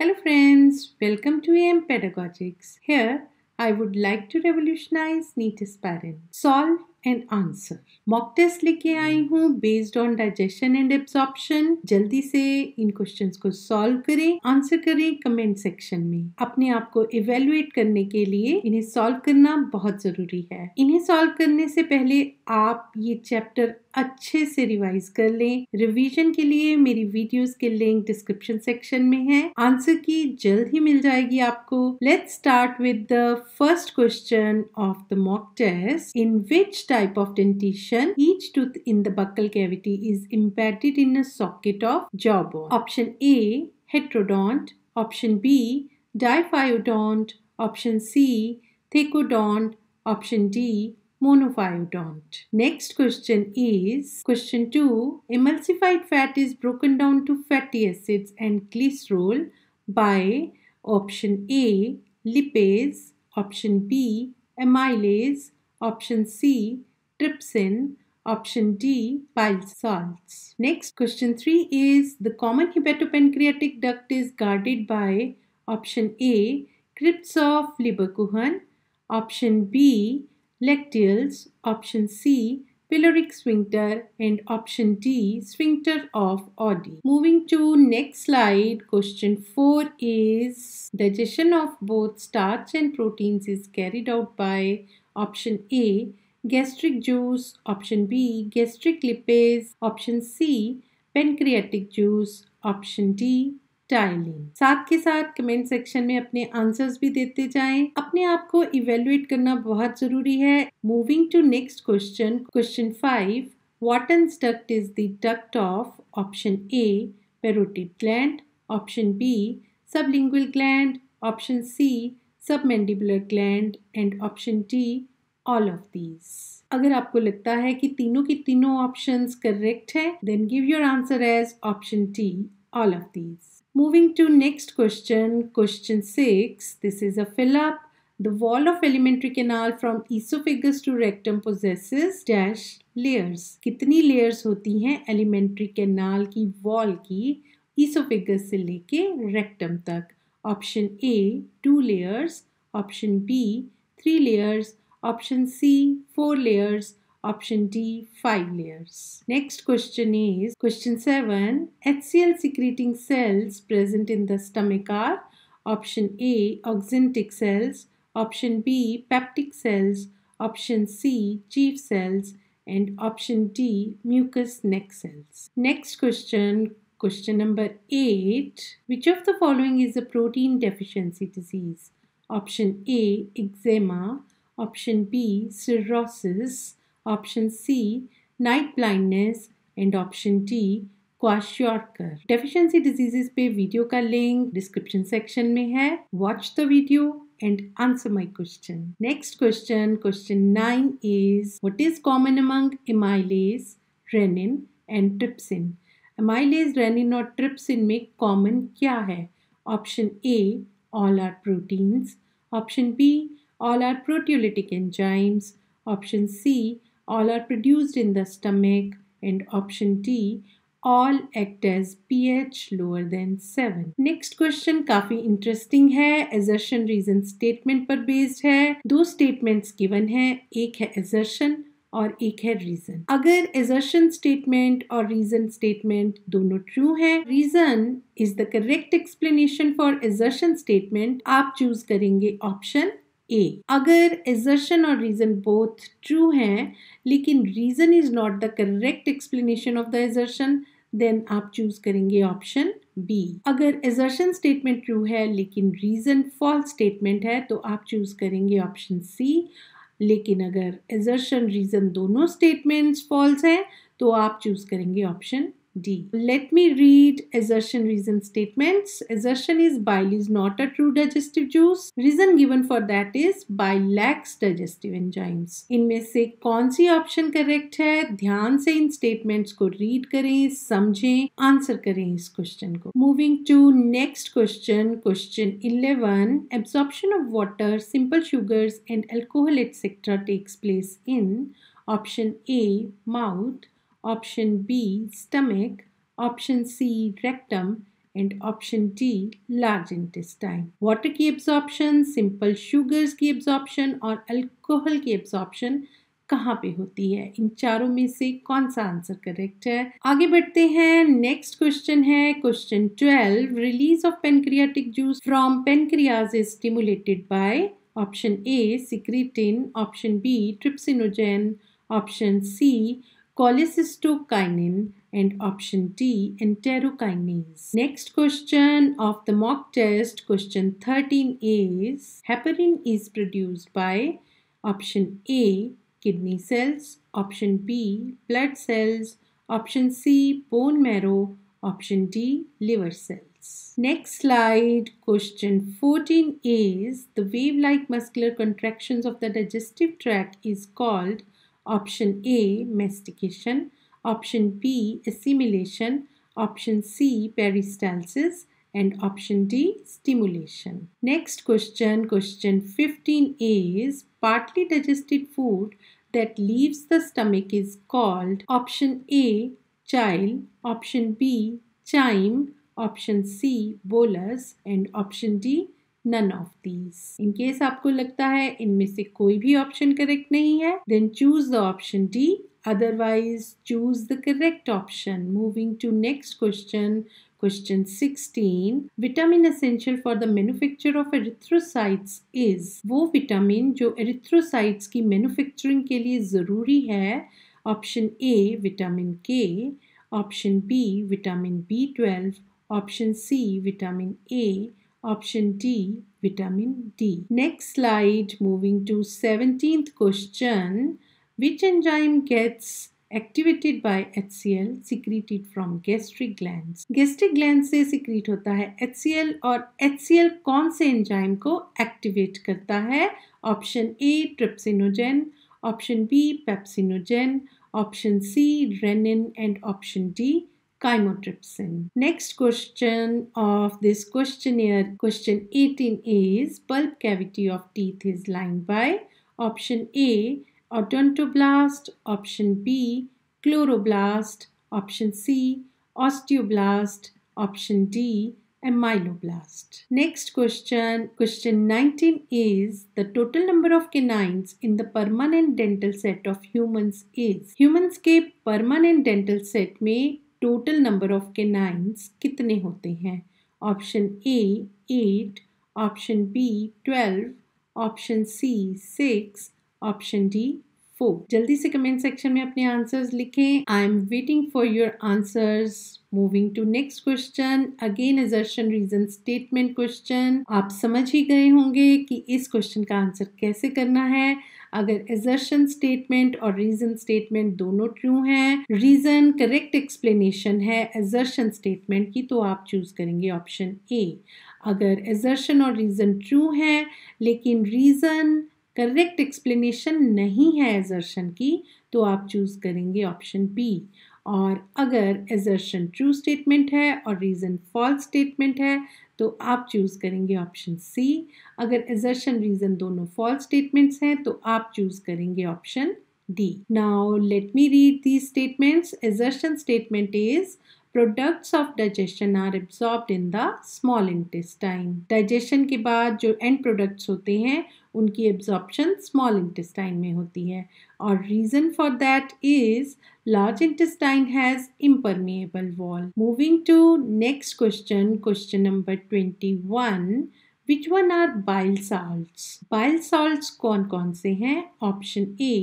Hello friends, welcome to AM Pedagogics. Here I would like to revolutionize neat aspirin. Solve and answer mock test लेके hmm. आई हूँ based on digestion and absorption जल्दी से इन questions को solve करें answer करें comment section में अपने आप को इवेलुएट करने के लिए इन्हें सॉल्व करना बहुत जरूरी है इन्हें सॉल्व करने से पहले आप ये चैप्टर अच्छे से रिवाइज कर लें रिवीजन के लिए मेरी वीडियोस के लिंक डिस्क्रिप्शन सेक्शन में है आंसर की जल्द ही मिल जाएगी आपको let's start with the first question of the mock test in which type of dentition, each tooth in the buccal cavity is embedded in a socket of jawbone. Option A, heterodont. Option B, diphyodont. Option C, thecodont. Option D, monophyodont. Next question is question 2. Emulsified fat is broken down to fatty acids and glycerol by option A lipase, option B amylase, Option C, trypsin. Option D, bile salts. Next, question 3 is the common hepatopancreatic duct is guarded by option A, crypts of Lieberkuhn. option B, lacteals. option C, pyloric sphincter and option D, sphincter of Oddi. Moving to next slide, question 4 is digestion of both starch and proteins is carried out by option A, gastric juice, option B, gastric lipase, option C, pancreatic juice option D ptyalin साथ के साथ comment section में अपने answers भी देते जाएं अपने आप को इवेल्युएट करना बहुत जरूरी है moving to next question question five what Wharton's duct is the duct of option A parotid gland option B sublingual gland option C submandibular gland and option D all of these अगर आपको लगता है कि तीनों की तीनों options correct है then give your answer as option D all of these moving to next question question six this is a fill up The wall of alimentary canal from esophagus to rectum possesses dash layers. कितनी layers होती हैं alimentary canal की wall की oesophagus से लेके rectum तक option A, 2 layers, option B, 3 layers, option C, 4 layers, option D 5 layers. Next question is question 7 HCl secreting cells present in the stomach are option A auxintic cells option B peptic cells option C chief cells and option D mucous neck cells. Next question Question number 8. Which of the following is a protein deficiency disease? Option A. Eczema. Option B. Cirrhosis. Option C. Night blindness. And option D. Deficiency diseases diseases video video link description section section में है Watch the video and answer my question next question question 9 is what is common among amylase renin and trypsin amylase renin और trypsin में common क्या है option A all are proteins option B all are proteolytic enzymes option C all are produced in the stomach and option D all act as P H lower than seven next question काफी interesting है assertion reason statement पर based है दो statements given है एक है assertion और एक है रीजन अगर एजर्शन स्टेटमेंट और रीजन स्टेटमेंट दोनों ट्रू है reason is the correct explanation for assertion statement आप चूज करेंगे ऑप्शन ए अगर एजर्शन और रीजन बोथ ट्रू है लेकिन reason is not the correct explanation of the assertion then आप चूज करेंगे ऑप्शन बी अगर एजर्शन स्टेटमेंट ट्रू है लेकिन रीजन फॉल्स स्टेटमेंट है तो आप चूज करेंगे ऑप्शन सी लेकिन अगर एजर्शन रीज़न दोनों स्टेटमेंट्स फॉल्स हैं तो आप चूज़ करेंगे option D. Let me read assertion reason statements. Assertion is bile is not a true digestive juice. Reason given for that is bile lacks digestive enzymes. इनमें से कौन C option correct है ध्यान से इन स्टेटमेंट्स को read करें समझें answer करें इस क्वेश्चन को moving to next question question 11 absorption of water simple sugars and alcohol etcetera takes place in option A mouth option B stomach, option C rectum and option D large intestine. Water की absorption, simple sugars की absorption और alcohol की absorption कहाँ पे होती है इन चारों में से कौन सा आंसर करेक्ट है आगे बढ़ते हैं नेक्स्ट क्वेश्चन है question twelve release of pancreatic juice from pancreas is stimulated by option A secretin option B trypsinogen option C cholecystokinin and option D enterokinase. Next question of the mock test question 13 is heparin is produced by option A kidney cells, option B blood cells, option C bone marrow, option D liver cells. Next slide question 14 is the wave-like muscular contractions of the digestive tract is called Option A, mastication. Option B, assimilation. Option C, peristalsis. And option D, stimulation. Next question, question 15 is partly digested food that leaves the stomach is called option A, chyle, option B, chyme, option C, bolus, and option D, none of these in case आपको लगता है इनमें से कोई भी option correct नहीं है then choose the option D otherwise choose the correct option moving to next question question 16 vitamin essential for the manufacture of erythrocytes is वो vitamin जो erythrocytes की manufacturing के लिए ज़रूरी है option A vitamin K option B vitamin B12 option C vitamin A Option D, vitamin D. Next slide, moving to 17th question. Which enzyme gets activated by H C L secreted from gastric gland gastric gland से secrete होता है H C L और H C L कौन से enzyme को activate करता है option A trypsinogen option B pepsinogen option C renin and option D chymotrypsin. Next question of this questionnaire, question 18 is pulp cavity of teeth is lined by option A odontoblast, option B chloroblast, option C osteoblast, option D amyloblast. Next question, question 19 is the total number of canines in the permanent dental set of humans is. Humans keep permanent dental set may. Total number of canines कितने होते हैं option A eight option B twelve option C six option D four जल्दी से comment section में अपने answers लिखें I am waiting for your answers moving to next question again assertion reason statement question आप समझ ही गए होंगे कि इस क्वेश्चन का आंसर कैसे करना है अगर एजर्शन स्टेटमेंट और रीजन स्टेटमेंट दोनों ट्रू हैं रीजन करेक्ट एक्सप्लेनेशन है एजर्शन स्टेटमेंट की तो आप चूज करेंगे ऑप्शन ए अगर एजर्शन और रीजन ट्रू है लेकिन रीजन करेक्ट एक्सप्लेनेशन नहीं है एजर्शन की तो आप चूज करेंगे ऑप्शन बी और अगर एजर्शन ट्रू स्टेटमेंट है और रीजन फॉल्स स्टेटमेंट है तो आप चूज़ करेंगे ऑप्शन सी अगर एजर्शन रीज़न दोनों फॉल्स स्टेटमेंट्स हैं तो आप चूज़ करेंगे option D now let me read the statements assertion statement is products of digestion are absorb in the small intestine digestion के बाद जो एंड प्रोडक्ट्स होते हैं उनकी एब्जॉर्प्शन स्मॉल इंटेस्टाइन में होती है और reason for that is large intestine has impermeable wall moving to next question question number twenty one which one are bile salt bile salt कौन कौन से हैं option A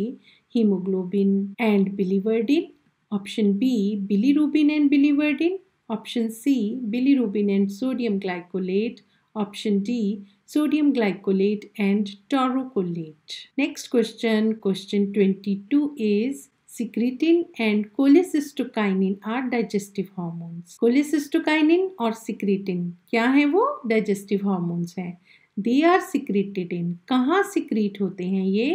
haemoglobin and biliverdin option B bilirubin and biliverdin option C bilirubin and sodium glycolate Option D, sodium glycolate and taurocolate. Next question, question 22 is secretin and cholecystokinin are digestive hormones. Cholecystokinin or secretin kya hai wo digestive hormones hai They are secreted in कहाँ secrete होते हैं ये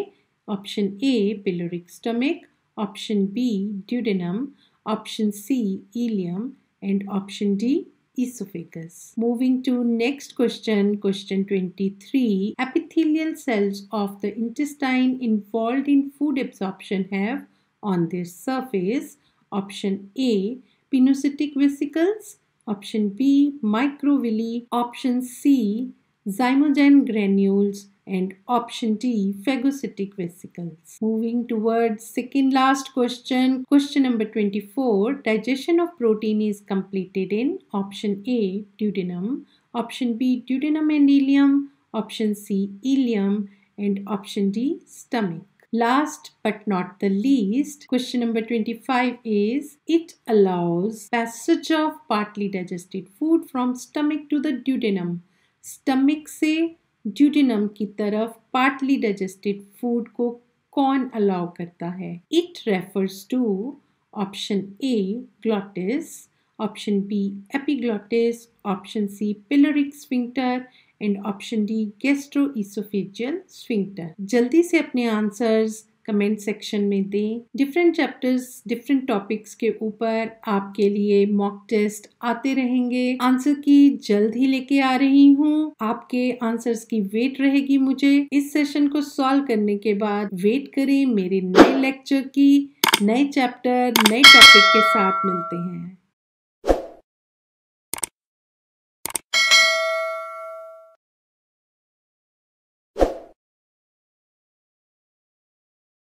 Option A pyloric stomach, option B duodenum, option C ileum and option D esophagus. Moving to next question, question 23. Epithelial cells of the intestine involved in food absorption have on their surface option A pinocytic vesicles, option B microvilli, option C zymogen granules, and option D phagocytic vesicles. Moving towards second last question, question number 24, digestion of protein is completed in option A duodenum, option B duodenum and ileum, option C ileum and option D stomach. Last but not the least, question number 25 is it allows passage of partly digested food from stomach to the duodenum. Stomach say. ड्यूटिनम की तरफ partly digested food को कौन allow करता है it refers to option A glottis option B epiglottis option C pyloric sphincter and option D oesophageal sphincter जल्दी से अपने answers comment section में दें डिफरेंट चैप्टर्स डिफरेंट टॉपिक्स के ऊपर आपके लिए मॉक टेस्ट आते रहेंगे आंसर की जल्द ही लेके आ रही हूँ आपके आंसर्स की वेट रहेगी मुझे इस सेशन को सॉल्व करने के बाद वेट करें मेरे नए लेक्चर की नए चैप्टर नए टॉपिक के साथ मिलते हैं